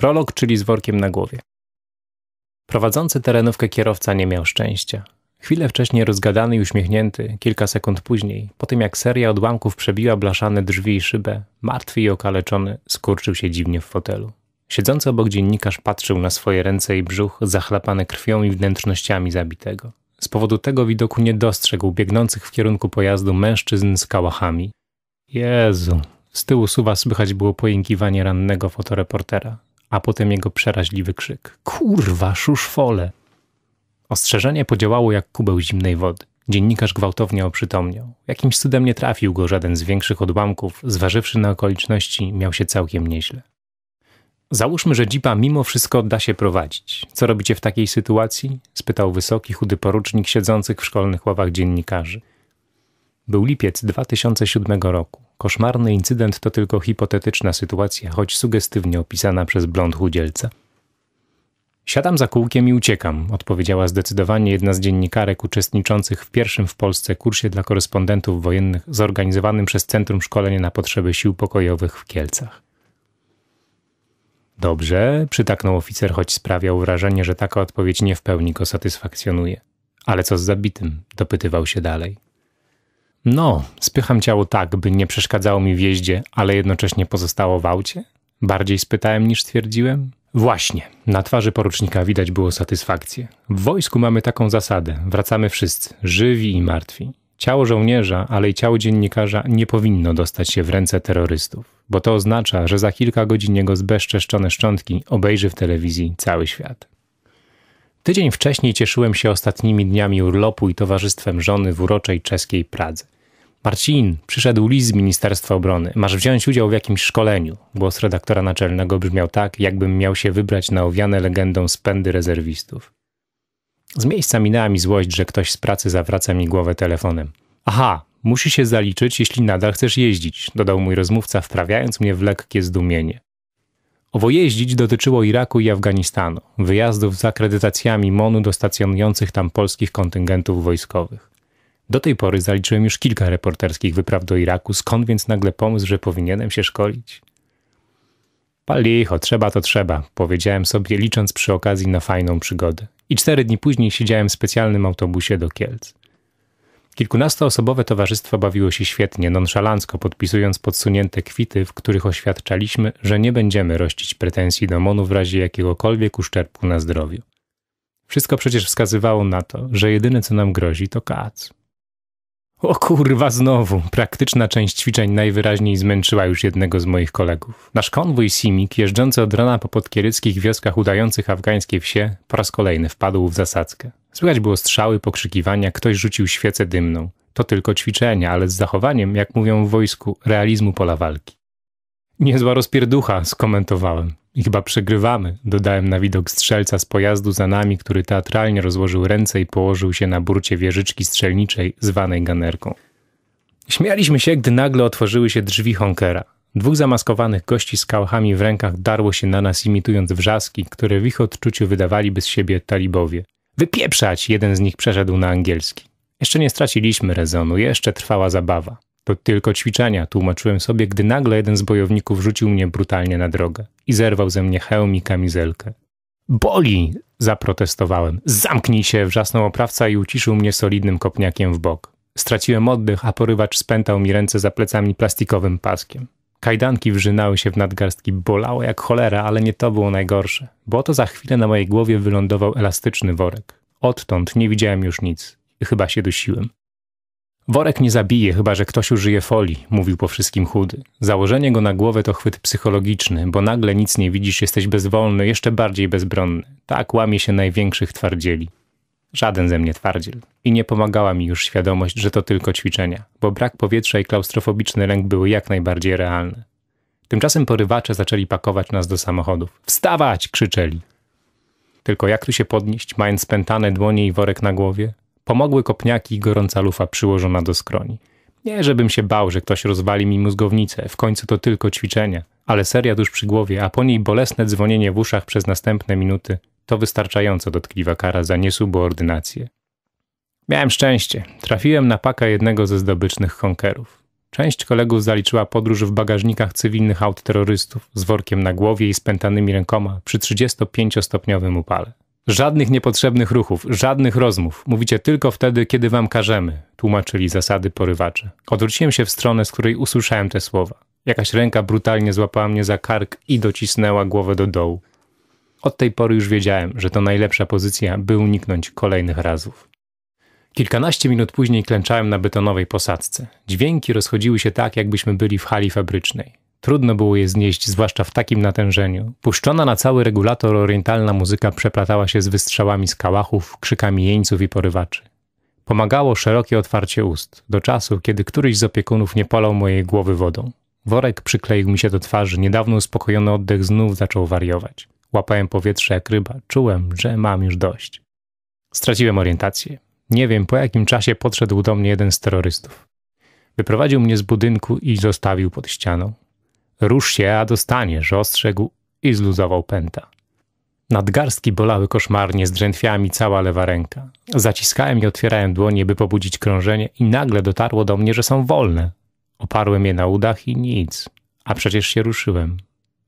Prolog, czyli z workiem na głowie. Prowadzący terenówkę kierowca nie miał szczęścia. Chwilę wcześniej rozgadany i uśmiechnięty, kilka sekund później, po tym jak seria odłamków przebiła blaszane drzwi i szybę, martwy i okaleczony, skurczył się dziwnie w fotelu. Siedzący obok dziennikarz patrzył na swoje ręce i brzuch, zachlapane krwią i wnętrznościami zabitego. Z powodu tego widoku nie dostrzegł biegnących w kierunku pojazdu mężczyzn z kałachami. Jezu! Z tyłu suwa słychać było pojękiwanie rannego fotoreportera a potem jego przeraźliwy krzyk. Kurwa, szuszfole! Ostrzeżenie podziałało jak kubeł zimnej wody. Dziennikarz gwałtownie oprzytomniał. Jakimś cudem nie trafił go żaden z większych odłamków, zważywszy na okoliczności, miał się całkiem nieźle. Załóżmy, że Jeepa mimo wszystko da się prowadzić. Co robicie w takiej sytuacji? spytał wysoki, chudy porucznik siedzących w szkolnych ławach dziennikarzy. Był lipiec 2007 roku. Koszmarny incydent to tylko hipotetyczna sytuacja, choć sugestywnie opisana przez blond chudzielca. Siadam za kółkiem i uciekam, odpowiedziała zdecydowanie jedna z dziennikarek uczestniczących w pierwszym w Polsce kursie dla korespondentów wojennych zorganizowanym przez Centrum Szkolenia na Potrzeby Sił Pokojowych w Kielcach. Dobrze, przytaknął oficer, choć sprawiał wrażenie, że taka odpowiedź nie w pełni go satysfakcjonuje. Ale co z zabitym? dopytywał się dalej. No, spycham ciało tak, by nie przeszkadzało mi w jeździe, ale jednocześnie pozostało w aucie? Bardziej spytałem niż stwierdziłem? Właśnie, na twarzy porucznika widać było satysfakcję. W wojsku mamy taką zasadę: wracamy wszyscy, żywi i martwi. Ciało żołnierza, ale i ciało dziennikarza nie powinno dostać się w ręce terrorystów, bo to oznacza, że za kilka godzin jego zbezczeszczone szczątki obejrzy w telewizji cały świat. Tydzień wcześniej cieszyłem się ostatnimi dniami urlopu i towarzystwem żony w uroczej czeskiej Pradze. Marcin, przyszedł list z Ministerstwa Obrony. Masz wziąć udział w jakimś szkoleniu. Głos redaktora naczelnego brzmiał tak, jakbym miał się wybrać na owiane legendą spędy rezerwistów. Z miejsca minęła mi złość, że ktoś z pracy zawraca mi głowę telefonem. Aha, musi się zaliczyć, jeśli nadal chcesz jeździć, dodał mój rozmówca, wprawiając mnie w lekkie zdumienie. Owo jeździć dotyczyło Iraku i Afganistanu, wyjazdów z akredytacjami MONU do stacjonujących tam polskich kontyngentów wojskowych. Do tej pory zaliczyłem już kilka reporterskich wypraw do Iraku, skąd więc nagle pomysł, że powinienem się szkolić? Palicho, trzeba to trzeba, powiedziałem sobie, licząc przy okazji na fajną przygodę. I cztery dni później siedziałem w specjalnym autobusie do Kielc. Kilkunastoosobowe towarzystwo bawiło się świetnie, nonszalancko podpisując podsunięte kwity, w których oświadczaliśmy, że nie będziemy rościć pretensji do Monu w razie jakiegokolwiek uszczerbku na zdrowiu. Wszystko przecież wskazywało na to, że jedyne co nam grozi to kac. O kurwa, znowu. Praktyczna część ćwiczeń najwyraźniej zmęczyła już jednego z moich kolegów. Nasz konwój Simik, jeżdżący od rana po podkieryckich wioskach udających afgańskie wsie, po raz kolejny wpadł w zasadzkę. Słychać było strzały, pokrzykiwania, ktoś rzucił świecę dymną. To tylko ćwiczenia, ale z zachowaniem, jak mówią w wojsku, realizmu pola walki. Niezła rozpierducha, skomentowałem. I chyba przegrywamy, dodałem na widok strzelca z pojazdu za nami, który teatralnie rozłożył ręce i położył się na burcie wieżyczki strzelniczej zwanej ganerką. Śmialiśmy się, gdy nagle otworzyły się drzwi honkera. Dwóch zamaskowanych gości z kałchami w rękach darło się na nas imitując wrzaski, które w ich odczuciu wydawaliby z siebie talibowie. Wypieprzać! Jeden z nich przeszedł na angielski. Jeszcze nie straciliśmy rezonu, jeszcze trwała zabawa. To tylko ćwiczenia, tłumaczyłem sobie, gdy nagle jeden z bojowników rzucił mnie brutalnie na drogę i zerwał ze mnie hełm i kamizelkę. Boli! zaprotestowałem. Zamknij się! wrzasnął oprawca i uciszył mnie solidnym kopniakiem w bok. Straciłem oddech, a porywacz spętał mi ręce za plecami plastikowym paskiem. Kajdanki wrzynały się w nadgarstki, bolało jak cholera, ale nie to było najgorsze, bo to za chwilę na mojej głowie wylądował elastyczny worek. Odtąd nie widziałem już nic. Chyba się dusiłem. Worek nie zabije, chyba że ktoś użyje folii, mówił po wszystkim chudy. Założenie go na głowę to chwyt psychologiczny, bo nagle nic nie widzisz, jesteś bezwolny, jeszcze bardziej bezbronny. Tak łamie się największych twardzieli. Żaden ze mnie twardziel. I nie pomagała mi już świadomość, że to tylko ćwiczenia, bo brak powietrza i klaustrofobiczny lęk były jak najbardziej realne. Tymczasem porywacze zaczęli pakować nas do samochodów. Wstawać! krzyczeli. Tylko jak tu się podnieść, mając spętane dłonie i worek na głowie? Pomogły kopniaki i gorąca lufa przyłożona do skroni. Nie, żebym się bał, że ktoś rozwali mi mózgownicę, w końcu to tylko ćwiczenie, ale seria tuż przy głowie, a po niej bolesne dzwonienie w uszach przez następne minuty, to wystarczająco dotkliwa kara za niesubordynację. Miałem szczęście. Trafiłem na paka jednego ze zdobycznych honkerów. Część kolegów zaliczyła podróż w bagażnikach cywilnych aut terrorystów z workiem na głowie i spętanymi rękoma przy 35-stopniowym upale. Żadnych niepotrzebnych ruchów, żadnych rozmów. Mówicie tylko wtedy, kiedy wam każemy, tłumaczyli zasady porywacze. Odwróciłem się w stronę, z której usłyszałem te słowa. Jakaś ręka brutalnie złapała mnie za kark i docisnęła głowę do dołu. Od tej pory już wiedziałem, że to najlepsza pozycja, by uniknąć kolejnych razów. Kilkanaście minut później klęczałem na betonowej posadzce. Dźwięki rozchodziły się tak, jakbyśmy byli w hali fabrycznej. Trudno było je znieść, zwłaszcza w takim natężeniu. Puszczona na cały regulator orientalna muzyka przeplatała się z wystrzałami z kałachów, krzykami jeńców i porywaczy. Pomagało szerokie otwarcie ust, do czasu, kiedy któryś z opiekunów nie polał mojej głowy wodą. Worek przykleił mi się do twarzy, niedawno uspokojony oddech znów zaczął wariować. Łapałem powietrze jak ryba, czułem, że mam już dość. Straciłem orientację. Nie wiem, po jakim czasie podszedł do mnie jeden z terrorystów. Wyprowadził mnie z budynku i zostawił pod ścianą. Rusz się, a dostaniesz, ostrzegł i zluzował pęta. Nadgarstki bolały koszmarnie, z mi cała lewa ręka. Zaciskałem i otwierałem dłonie, by pobudzić krążenie i nagle dotarło do mnie, że są wolne. Oparłem je na udach i nic. A przecież się ruszyłem.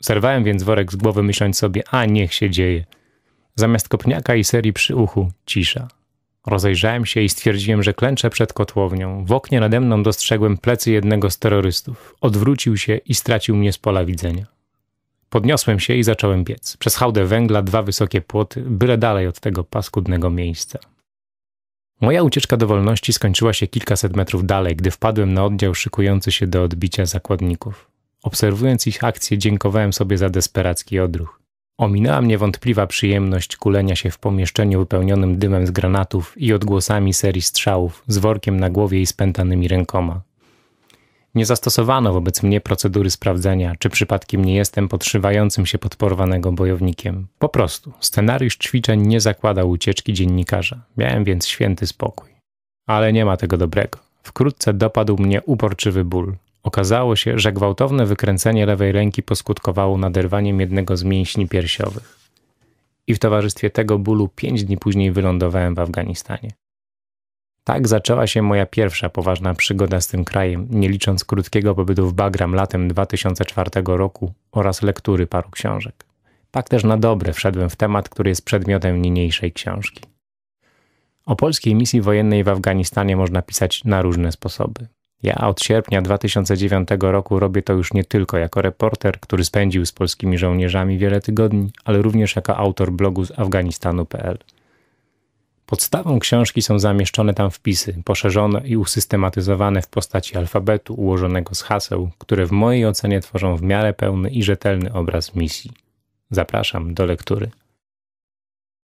Zerwałem więc worek z głowy, myśląc sobie, a niech się dzieje. Zamiast kopniaka i serii przy uchu, cisza. Rozejrzałem się i stwierdziłem, że klęczę przed kotłownią. W oknie nade mną dostrzegłem plecy jednego z terrorystów. Odwrócił się i stracił mnie z pola widzenia. Podniosłem się i zacząłem biec. Przez hałdę węgla dwa wysokie płoty, byle dalej od tego paskudnego miejsca. Moja ucieczka do wolności skończyła się kilkaset metrów dalej, gdy wpadłem na oddział szykujący się do odbicia zakładników. Obserwując ich akcję, dziękowałem sobie za desperacki odruch. Ominęła mnie wątpliwa przyjemność kulenia się w pomieszczeniu wypełnionym dymem z granatów i odgłosami serii strzałów, z workiem na głowie i spętanymi rękoma. Nie zastosowano wobec mnie procedury sprawdzenia, czy przypadkiem nie jestem podszywającym się pod porwanego bojownikiem. Po prostu scenariusz ćwiczeń nie zakładał ucieczki dziennikarza, miałem więc święty spokój. Ale nie ma tego dobrego. Wkrótce dopadł mnie uporczywy ból. Okazało się, że gwałtowne wykręcenie lewej ręki poskutkowało naderwaniem jednego z mięśni piersiowych. I w towarzystwie tego bólu pięć dni później wylądowałem w Afganistanie. Tak zaczęła się moja pierwsza poważna przygoda z tym krajem, nie licząc krótkiego pobytu w Bagram latem 2004 roku oraz lektury paru książek. Tak też na dobre wszedłem w temat, który jest przedmiotem niniejszej książki. O polskiej misji wojennej w Afganistanie można pisać na różne sposoby. Ja od sierpnia 2009 roku robię to już nie tylko jako reporter, który spędził z polskimi żołnierzami wiele tygodni, ale również jako autor blogu z afganistanu.pl. Podstawą książki są zamieszczone tam wpisy, poszerzone i usystematyzowane w postaci alfabetu ułożonego z haseł, które w mojej ocenie tworzą w miarę pełny i rzetelny obraz misji. Zapraszam do lektury.